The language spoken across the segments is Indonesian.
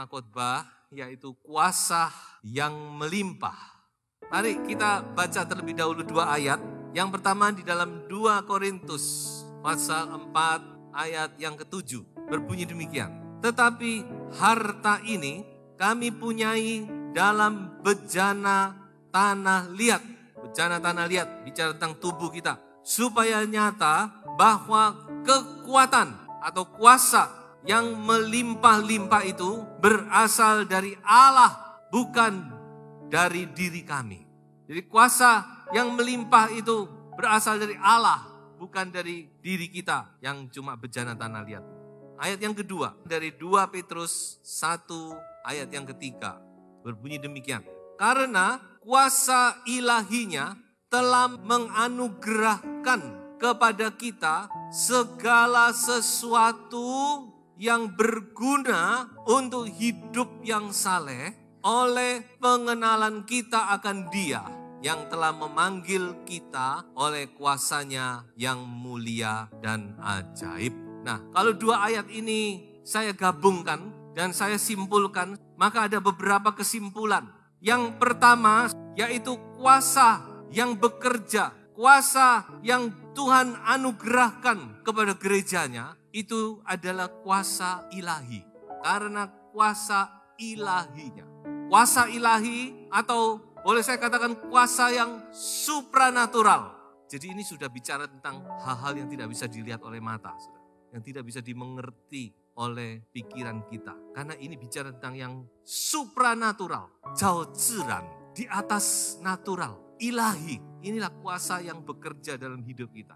tema khotbah yaitu kuasa yang melimpah. Mari kita baca terlebih dahulu dua ayat. Yang pertama di dalam 2 Korintus pasal 4 ayat yang ketujuh berbunyi demikian. Tetapi harta ini kami punyai dalam bejana tanah liat. Bejana tanah liat bicara tentang tubuh kita supaya nyata bahwa kekuatan atau kuasa yang melimpah-limpah itu berasal dari Allah, bukan dari diri kami. Jadi kuasa yang melimpah itu berasal dari Allah, bukan dari diri kita yang cuma bejana tanah liat. Ayat yang kedua dari 2 Petrus 1 ayat yang ketiga berbunyi demikian. Karena kuasa ilahinya telah menganugerahkan kepada kita segala sesuatu yang berguna untuk hidup yang saleh oleh pengenalan kita akan Dia yang telah memanggil kita oleh kuasanya yang mulia dan ajaib. Nah, kalau dua ayat ini saya gabungkan dan saya simpulkan, maka ada beberapa kesimpulan. Yang pertama yaitu kuasa yang bekerja, kuasa yang Tuhan anugerahkan kepada gerejanya itu adalah kuasa ilahi. Karena kuasa ilahinya. Kuasa ilahi atau boleh saya katakan kuasa yang supranatural. Jadi ini sudah bicara tentang hal-hal yang tidak bisa dilihat oleh mata. Yang tidak bisa dimengerti oleh pikiran kita. Karena ini bicara tentang yang supranatural, jauh jiran, di atas natural, ilahi. Inilah kuasa yang bekerja dalam hidup kita.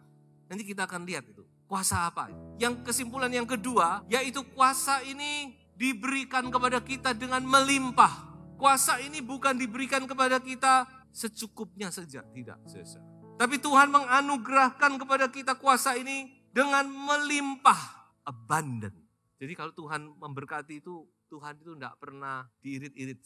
Nanti kita akan lihat itu. Kuasa apa? Yang kesimpulan yang kedua, yaitu kuasa ini diberikan kepada kita dengan melimpah. Kuasa ini bukan diberikan kepada kita secukupnya saja, tidak. Saudara. Tapi Tuhan menganugerahkan kepada kita kuasa ini dengan melimpah, abundant. Jadi kalau Tuhan memberkati itu, Tuhan itu tidak pernah diirit-irit.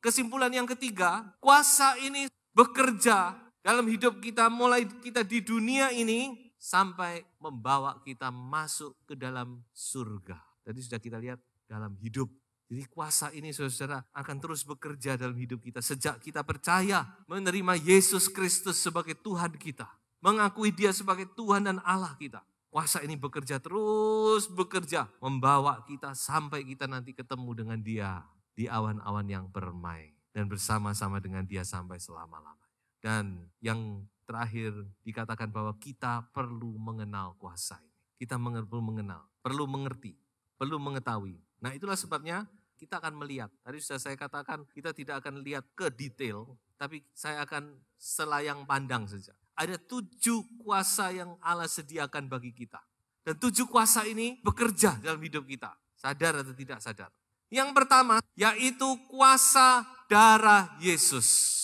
Kesimpulan yang ketiga, kuasa ini bekerja dalam hidup kita mulai kita di dunia ini sampai membawa kita masuk ke dalam surga. Tadi sudah kita lihat dalam hidup. Jadi kuasa ini saudara akan terus bekerja dalam hidup kita. Sejak kita percaya menerima Yesus Kristus sebagai Tuhan kita. Mengakui dia sebagai Tuhan dan Allah kita. Kuasa ini bekerja terus bekerja. Membawa kita sampai kita nanti ketemu dengan dia. Di awan-awan yang bermain. Dan bersama-sama dengan dia sampai selama-lamanya. Dan yang terakhir dikatakan bahwa kita perlu mengenal kuasa ini. Kita perlu mengenal, perlu mengerti, perlu mengetahui. Nah itulah sebabnya kita akan melihat. Tadi sudah saya katakan kita tidak akan lihat ke detail, tapi saya akan selayang pandang saja. Ada tujuh kuasa yang Allah sediakan bagi kita. Dan tujuh kuasa ini bekerja dalam hidup kita. Sadar atau tidak sadar. Yang pertama yaitu kuasa darah Yesus.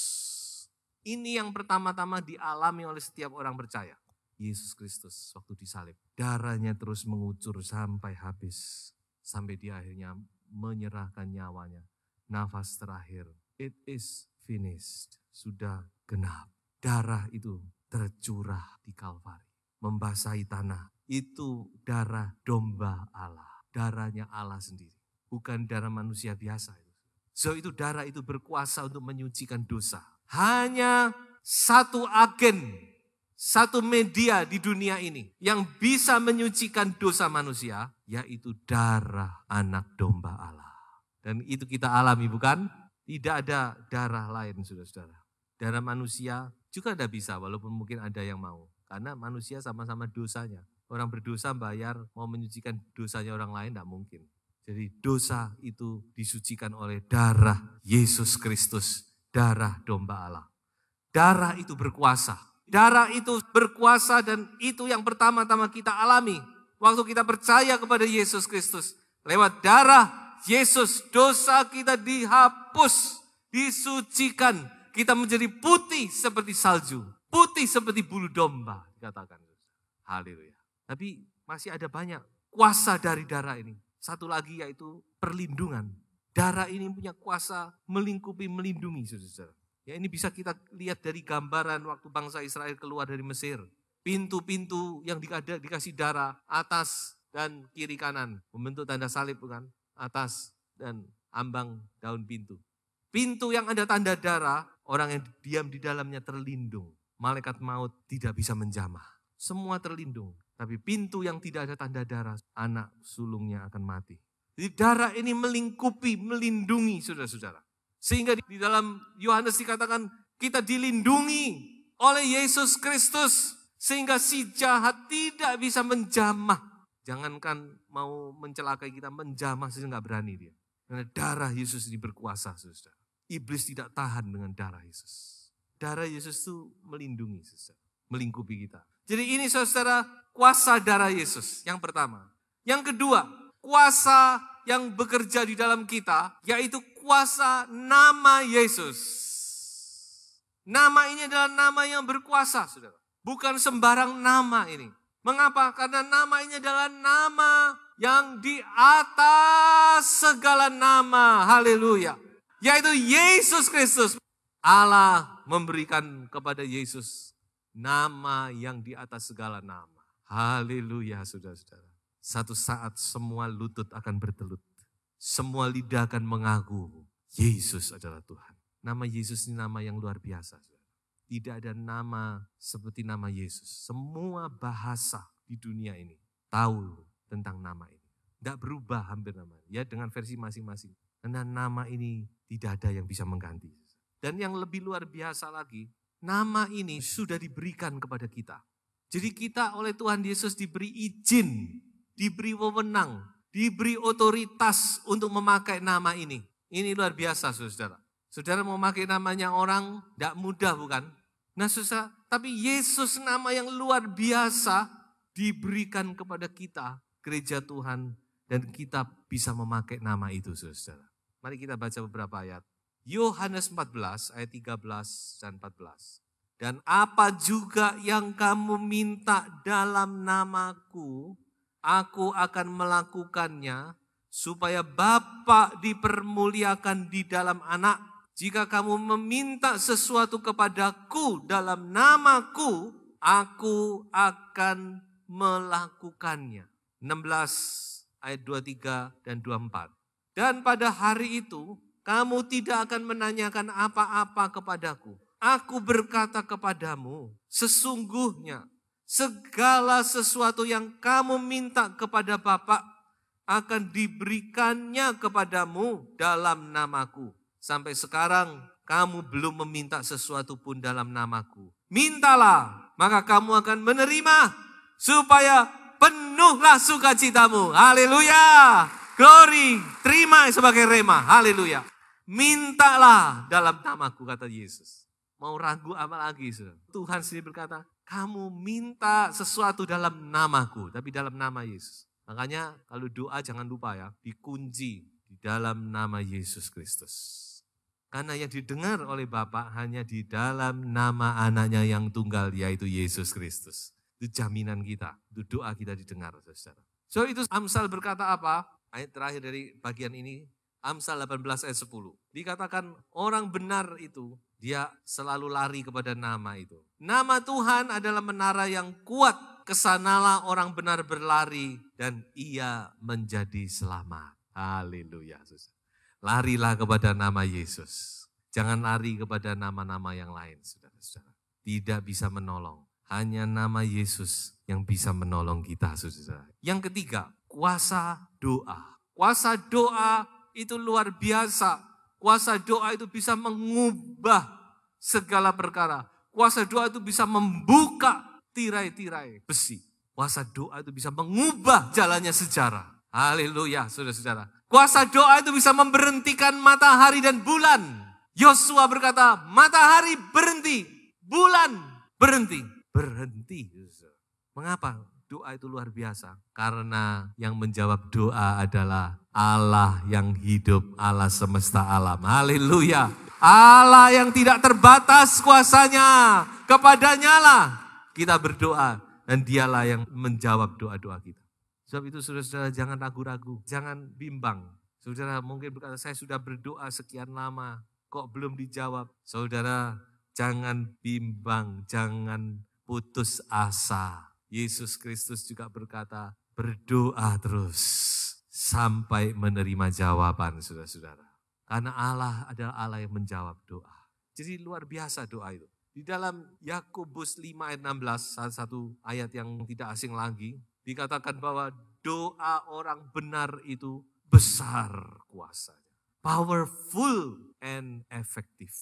Ini yang pertama-tama dialami oleh setiap orang percaya. Yesus Kristus waktu disalib. Darahnya terus mengucur sampai habis. Sampai dia akhirnya menyerahkan nyawanya. Nafas terakhir. It is finished. Sudah genap. Darah itu tercurah di Kalvari. Membasahi tanah. Itu darah domba Allah. Darahnya Allah sendiri. Bukan darah manusia biasa. So itu darah itu berkuasa untuk menyucikan dosa hanya satu agen, satu media di dunia ini yang bisa menyucikan dosa manusia, yaitu darah anak domba Allah. Dan itu kita alami bukan? Tidak ada darah lain saudara-saudara. Darah manusia juga tidak bisa walaupun mungkin ada yang mau. Karena manusia sama-sama dosanya. Orang berdosa bayar mau menyucikan dosanya orang lain tidak mungkin. Jadi dosa itu disucikan oleh darah Yesus Kristus darah domba Allah. Darah itu berkuasa. Darah itu berkuasa dan itu yang pertama-tama kita alami. Waktu kita percaya kepada Yesus Kristus. Lewat darah Yesus dosa kita dihapus, disucikan. Kita menjadi putih seperti salju. Putih seperti bulu domba, dikatakan. Haleluya. Tapi masih ada banyak kuasa dari darah ini. Satu lagi yaitu perlindungan. Darah ini punya kuasa melingkupi, melindungi, saudara. Ya, ini bisa kita lihat dari gambaran waktu bangsa Israel keluar dari Mesir. Pintu-pintu yang dikasih darah atas dan kiri kanan membentuk tanda salib bukan? atas dan ambang daun pintu. Pintu yang ada tanda darah, orang yang diam di dalamnya terlindung. Malaikat maut tidak bisa menjamah. Semua terlindung. Tapi pintu yang tidak ada tanda darah, anak sulungnya akan mati. Jadi darah ini melingkupi, melindungi saudara-saudara. Sehingga di dalam Yohanes dikatakan kita dilindungi oleh Yesus Kristus. Sehingga si jahat tidak bisa menjamah. Jangankan mau mencelakai kita, menjamah saja nggak berani dia. Karena darah Yesus ini berkuasa, saudara. Iblis tidak tahan dengan darah Yesus. Darah Yesus itu melindungi, saudara. Melingkupi kita. Jadi ini saudara kuasa darah Yesus yang pertama. Yang kedua, kuasa yang bekerja di dalam kita, yaitu kuasa nama Yesus. Nama ini adalah nama yang berkuasa, saudara. Bukan sembarang nama ini. Mengapa? Karena nama ini adalah nama yang di atas segala nama. Haleluya. Yaitu Yesus Kristus. Allah memberikan kepada Yesus nama yang di atas segala nama. Haleluya, saudara-saudara. Satu saat semua lutut akan bertelut. Semua lidah akan mengaku Yesus adalah Tuhan. Nama Yesus ini nama yang luar biasa. Tidak ada nama seperti nama Yesus. Semua bahasa di dunia ini tahu tentang nama ini. Tidak berubah hampir nama. Ya dengan versi masing-masing. Karena nama ini tidak ada yang bisa mengganti. Dan yang lebih luar biasa lagi, nama ini sudah diberikan kepada kita. Jadi kita oleh Tuhan Yesus diberi izin diberi wewenang, diberi otoritas untuk memakai nama ini. Ini luar biasa, saudara. Saudara mau memakai namanya orang, tidak mudah bukan? Nah susah. tapi Yesus nama yang luar biasa diberikan kepada kita, gereja Tuhan, dan kita bisa memakai nama itu saudara. Mari kita baca beberapa ayat. Yohanes 14 ayat 13 dan 14. Dan apa juga yang kamu minta dalam namaku, Aku akan melakukannya supaya Bapa dipermuliakan di dalam anak. Jika kamu meminta sesuatu kepadaku dalam namaku, aku akan melakukannya. 16 ayat 23 dan 24. Dan pada hari itu kamu tidak akan menanyakan apa-apa kepadaku. Aku berkata kepadamu, sesungguhnya segala sesuatu yang kamu minta kepada Bapa akan diberikannya kepadamu dalam namaku. Sampai sekarang kamu belum meminta sesuatu pun dalam namaku. Mintalah, maka kamu akan menerima supaya penuhlah sukacitamu. Haleluya. Glory, terima sebagai rema. Haleluya. Mintalah dalam namaku, kata Yesus. Mau ragu apa lagi? Tuhan sendiri berkata, kamu minta sesuatu dalam namaku, tapi dalam nama Yesus. Makanya kalau doa jangan lupa ya, dikunci di dalam nama Yesus Kristus. Karena yang didengar oleh Bapa hanya di dalam nama anaknya yang tunggal, yaitu Yesus Kristus. Itu jaminan kita, itu doa kita didengar, saudara. So itu Amsal berkata apa? Ayat terakhir dari bagian ini, Amsal 18 ayat 10. Dikatakan orang benar itu dia selalu lari kepada nama itu. Nama Tuhan adalah menara yang kuat. Kesanalah orang benar berlari dan ia menjadi selamat. Haleluya. Larilah kepada nama Yesus. Jangan lari kepada nama-nama yang lain, saudara-saudara. Tidak bisa menolong. Hanya nama Yesus yang bisa menolong kita, saudara. Yang ketiga, kuasa doa. Kuasa doa itu luar biasa. Kuasa doa itu bisa mengubah segala perkara. Kuasa doa itu bisa membuka tirai-tirai besi. Kuasa doa itu bisa mengubah jalannya sejarah. Haleluya, sudah saudara Kuasa doa itu bisa memberhentikan matahari dan bulan. Yosua berkata, matahari berhenti, bulan berhenti. Berhenti. Mengapa? Doa itu luar biasa karena yang menjawab doa adalah Allah yang hidup, Allah semesta alam. Haleluya. Allah yang tidak terbatas kuasanya. Kepadanya lah kita berdoa dan dialah yang menjawab doa-doa kita. Sebab itu saudara-saudara jangan ragu-ragu, jangan bimbang. Saudara mungkin berkata saya sudah berdoa sekian lama kok belum dijawab. Saudara jangan bimbang, jangan putus asa Yesus Kristus juga berkata, berdoa terus sampai menerima jawaban saudara-saudara. Karena Allah adalah Allah yang menjawab doa. Jadi luar biasa doa itu. Di dalam Yakobus 5 ayat 16, salah satu ayat yang tidak asing lagi, dikatakan bahwa doa orang benar itu besar kuasa, Powerful and effective.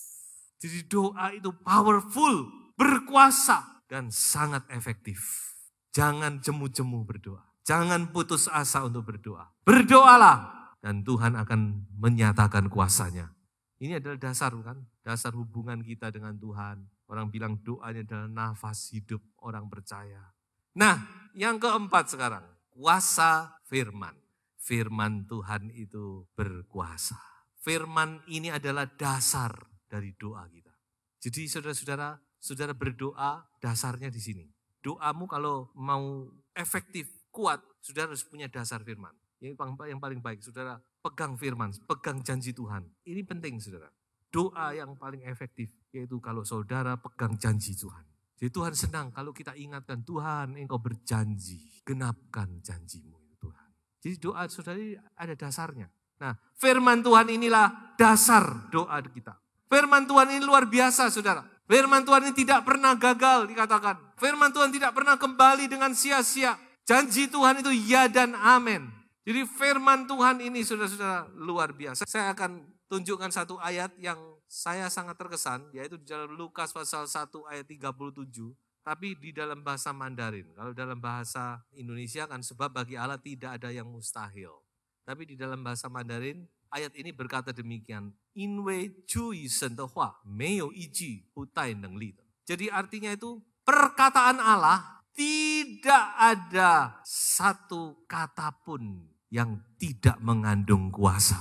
Jadi doa itu powerful, berkuasa, dan sangat efektif. Jangan jemu-jemu berdoa. Jangan putus asa untuk berdoa. Berdoalah dan Tuhan akan menyatakan kuasanya. Ini adalah dasar kan? Dasar hubungan kita dengan Tuhan. Orang bilang doanya adalah nafas hidup orang percaya. Nah, yang keempat sekarang, kuasa firman. Firman Tuhan itu berkuasa. Firman ini adalah dasar dari doa kita. Jadi saudara-saudara, saudara berdoa dasarnya di sini doamu kalau mau efektif, kuat, saudara harus punya dasar firman. Yang yang paling baik, saudara pegang firman, pegang janji Tuhan. Ini penting, saudara. Doa yang paling efektif, yaitu kalau saudara pegang janji Tuhan. Jadi Tuhan senang kalau kita ingatkan, Tuhan engkau berjanji, genapkan janjimu ya Tuhan. Jadi doa saudara ini ada dasarnya. Nah firman Tuhan inilah dasar doa kita. Firman Tuhan ini luar biasa saudara. Firman Tuhan ini tidak pernah gagal dikatakan. Firman Tuhan tidak pernah kembali dengan sia-sia. Janji Tuhan itu ya dan amin. Jadi firman Tuhan ini sudah saudara luar biasa. Saya akan tunjukkan satu ayat yang saya sangat terkesan, yaitu di dalam Lukas pasal 1 ayat 37, tapi di dalam bahasa Mandarin. Kalau dalam bahasa Indonesia kan sebab bagi Allah tidak ada yang mustahil. Tapi di dalam bahasa Mandarin ayat ini berkata demikian, in meo iji utai neng Jadi artinya itu perkataan Allah tidak ada satu kata pun yang tidak mengandung kuasa.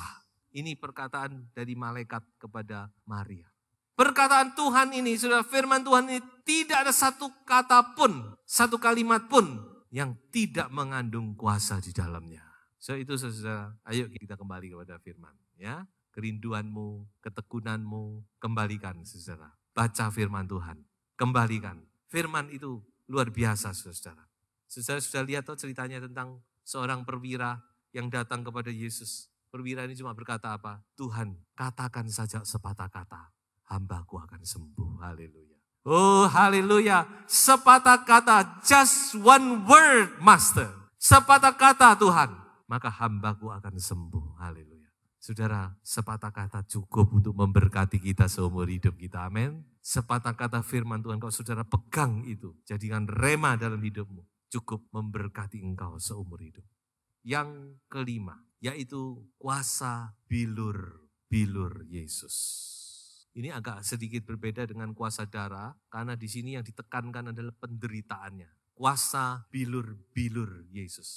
Ini perkataan dari malaikat kepada Maria. Perkataan Tuhan ini, sudah firman Tuhan ini tidak ada satu kata pun, satu kalimat pun yang tidak mengandung kuasa di dalamnya. So itu saudara, ayo kita kembali kepada firman. ya Kerinduanmu, ketekunanmu, kembalikan saudara. Baca firman Tuhan, kembalikan. Firman itu luar biasa saudara. Saudara sudah lihat tuh ceritanya tentang seorang perwira yang datang kepada Yesus. Perwira ini cuma berkata apa? Tuhan, katakan saja sepatah kata, hambaku akan sembuh. Haleluya. Oh haleluya, sepatah kata, just one word master. Sepatah kata Tuhan, maka hambaku akan sembuh. Haleluya. Saudara, sepatah kata cukup untuk memberkati kita seumur hidup kita. Amin. Sepatah kata firman Tuhan, kau saudara pegang itu, jadikan rema dalam hidupmu. Cukup memberkati engkau seumur hidup. Yang kelima, yaitu kuasa bilur-bilur Yesus. Ini agak sedikit berbeda dengan kuasa darah, karena di sini yang ditekankan adalah penderitaannya. Kuasa bilur-bilur Yesus.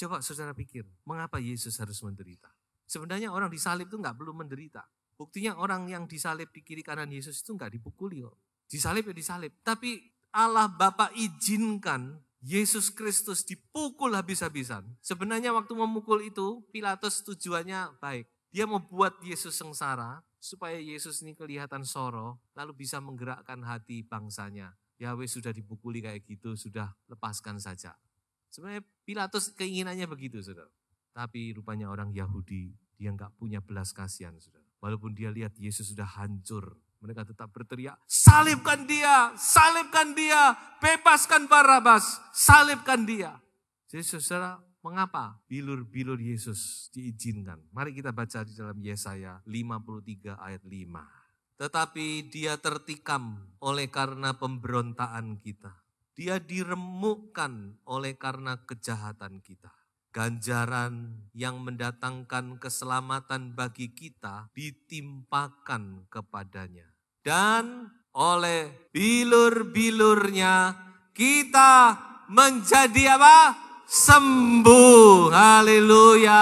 Coba saudara pikir, mengapa Yesus harus menderita? Sebenarnya orang disalib itu nggak perlu menderita. Buktinya orang yang disalib di kiri kanan Yesus itu nggak dipukuli kok. Disalib ya disalib. Tapi Allah Bapa izinkan Yesus Kristus dipukul habis-habisan. Sebenarnya waktu memukul itu Pilatus tujuannya baik. Dia mau buat Yesus sengsara supaya Yesus ini kelihatan soro lalu bisa menggerakkan hati bangsanya. Yahweh sudah dipukuli kayak gitu, sudah lepaskan saja. Sebenarnya Pilatus keinginannya begitu, saudara. Tapi rupanya orang Yahudi, dia nggak punya belas kasihan, saudara. Walaupun dia lihat Yesus sudah hancur, mereka tetap berteriak, salibkan dia, salibkan dia, bebaskan Barabas, salibkan dia. Jadi saudara, mengapa bilur-bilur Yesus diizinkan? Mari kita baca di dalam Yesaya 53 ayat 5. Tetapi dia tertikam oleh karena pemberontaan kita dia diremukkan oleh karena kejahatan kita. Ganjaran yang mendatangkan keselamatan bagi kita ditimpakan kepadanya. Dan oleh bilur-bilurnya kita menjadi apa? Sembuh. Haleluya.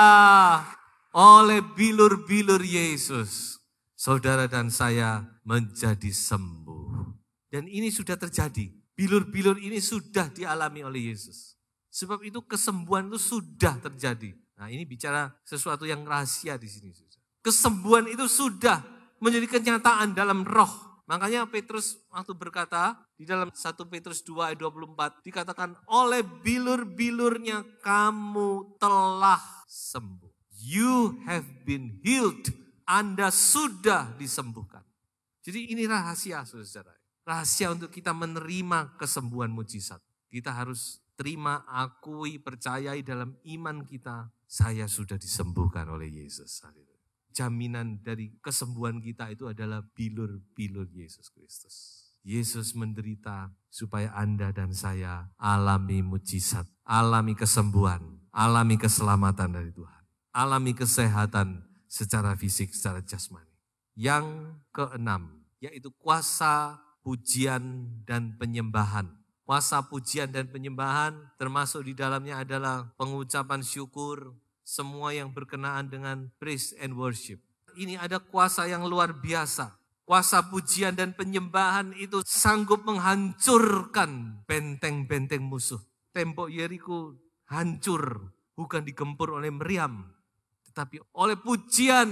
Oleh bilur-bilur Yesus, saudara dan saya menjadi sembuh. Dan ini sudah terjadi. Bilur-bilur ini sudah dialami oleh Yesus. Sebab itu kesembuhan itu sudah terjadi. Nah ini bicara sesuatu yang rahasia di sini. Kesembuhan itu sudah menjadi kenyataan dalam roh. Makanya Petrus waktu berkata di dalam 1 Petrus 2 ayat 24 dikatakan oleh bilur-bilurnya kamu telah sembuh. You have been healed. Anda sudah disembuhkan. Jadi ini rahasia saudara. Rahasia untuk kita menerima kesembuhan mujizat. Kita harus terima, akui, percayai dalam iman kita, saya sudah disembuhkan oleh Yesus. Jaminan dari kesembuhan kita itu adalah bilur-bilur Yesus Kristus. Yesus menderita supaya Anda dan saya alami mujizat, alami kesembuhan, alami keselamatan dari Tuhan, alami kesehatan secara fisik, secara jasmani. Yang keenam, yaitu kuasa pujian dan penyembahan. Masa pujian dan penyembahan termasuk di dalamnya adalah pengucapan syukur, semua yang berkenaan dengan praise and worship. Ini ada kuasa yang luar biasa. Kuasa pujian dan penyembahan itu sanggup menghancurkan benteng-benteng musuh. Tembok Yeriko hancur, bukan digempur oleh meriam, tetapi oleh pujian,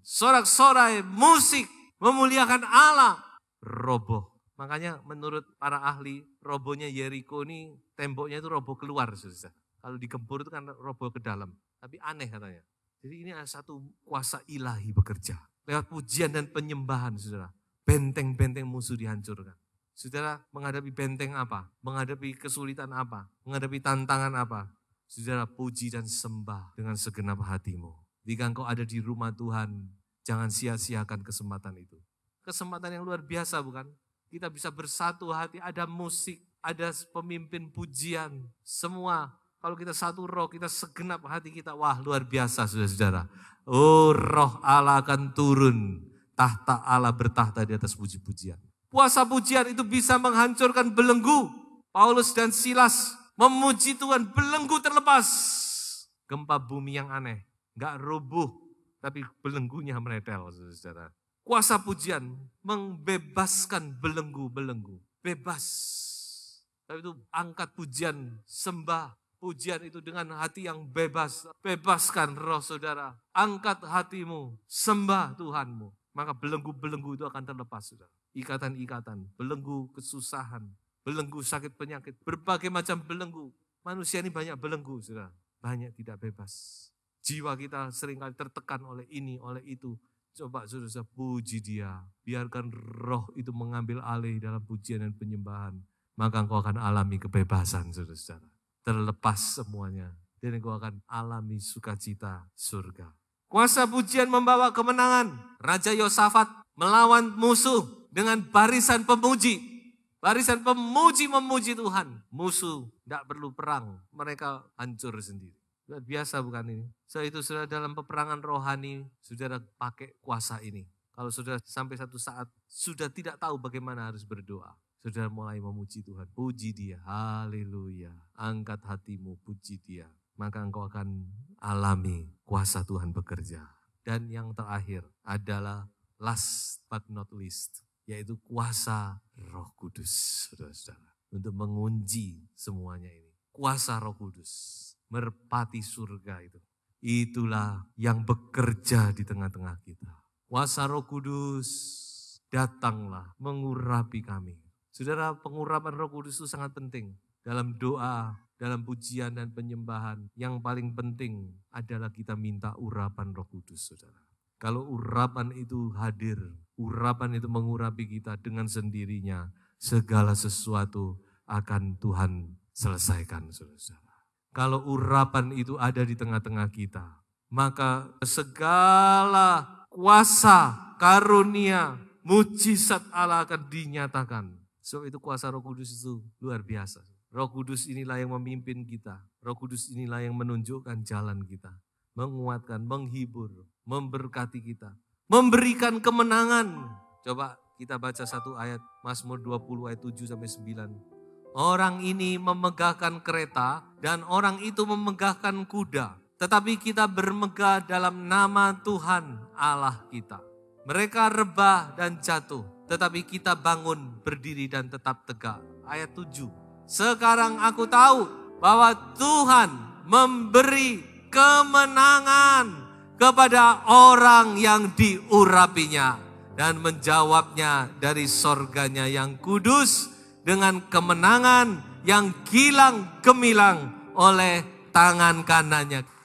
sorak-sorai, musik, memuliakan Allah, roboh. Makanya menurut para ahli, robohnya Yeriko ini temboknya itu roboh keluar. Susah. Kalau digempur itu kan roboh ke dalam. Tapi aneh katanya. Jadi ini ada satu kuasa ilahi bekerja. Lewat pujian dan penyembahan, saudara. Benteng-benteng musuh dihancurkan. Saudara menghadapi benteng apa? Menghadapi kesulitan apa? Menghadapi tantangan apa? Saudara puji dan sembah dengan segenap hatimu. Jika engkau ada di rumah Tuhan, jangan sia-siakan kesempatan itu kesempatan yang luar biasa bukan? Kita bisa bersatu hati, ada musik, ada pemimpin pujian, semua. Kalau kita satu roh, kita segenap hati kita, wah luar biasa saudara-saudara. Oh roh Allah akan turun, tahta Allah bertahta di atas puji-pujian. Puasa pujian itu bisa menghancurkan belenggu. Paulus dan Silas memuji Tuhan, belenggu terlepas. Gempa bumi yang aneh, gak rubuh, tapi belenggunya menetel saudara-saudara. Kuasa pujian membebaskan belenggu-belenggu. Bebas. Tapi itu angkat pujian, sembah pujian itu dengan hati yang bebas. Bebaskan roh saudara. Angkat hatimu, sembah Tuhanmu. Maka belenggu-belenggu itu akan terlepas saudara. Ikatan-ikatan, belenggu kesusahan, belenggu sakit penyakit, berbagai macam belenggu. Manusia ini banyak belenggu saudara. Banyak tidak bebas. Jiwa kita seringkali tertekan oleh ini, oleh itu Coba saudara puji dia. Biarkan roh itu mengambil alih dalam pujian dan penyembahan. Maka engkau akan alami kebebasan saudara-saudara. Terlepas semuanya. Dan engkau akan alami sukacita surga. Kuasa pujian membawa kemenangan. Raja Yosafat melawan musuh dengan barisan pemuji. Barisan pemuji memuji Tuhan. Musuh tidak perlu perang. Mereka hancur sendiri. Luar biasa bukan ini? Saya itu sudah dalam peperangan rohani, sudah pakai kuasa ini. Kalau sudah sampai satu saat sudah tidak tahu bagaimana harus berdoa. sudah mulai memuji Tuhan. Puji dia, haleluya. Angkat hatimu, puji dia. Maka engkau akan alami kuasa Tuhan bekerja. Dan yang terakhir adalah last but not least. Yaitu kuasa roh kudus, saudara-saudara. Untuk mengunci semuanya ini. Kuasa roh kudus merpati surga itu. Itulah yang bekerja di tengah-tengah kita. Kuasa Roh Kudus, datanglah mengurapi kami. Saudara, pengurapan Roh Kudus itu sangat penting dalam doa, dalam pujian dan penyembahan. Yang paling penting adalah kita minta urapan Roh Kudus, Saudara. Kalau urapan itu hadir, urapan itu mengurapi kita dengan sendirinya, segala sesuatu akan Tuhan selesaikan, Saudara kalau urapan itu ada di tengah-tengah kita, maka segala kuasa, karunia, mujizat Allah akan dinyatakan. So itu kuasa Roh Kudus itu luar biasa. Roh Kudus inilah yang memimpin kita. Roh Kudus inilah yang menunjukkan jalan kita, menguatkan, menghibur, memberkati kita, memberikan kemenangan. Coba kita baca satu ayat Mazmur 20 ayat 7 sampai 9. Orang ini memegahkan kereta dan orang itu memegahkan kuda. Tetapi kita bermegah dalam nama Tuhan Allah kita. Mereka rebah dan jatuh, tetapi kita bangun, berdiri dan tetap tegak. Ayat 7. Sekarang aku tahu bahwa Tuhan memberi kemenangan kepada orang yang diurapinya dan menjawabnya dari sorganya yang kudus dengan kemenangan yang kilang gemilang oleh tangan kanannya.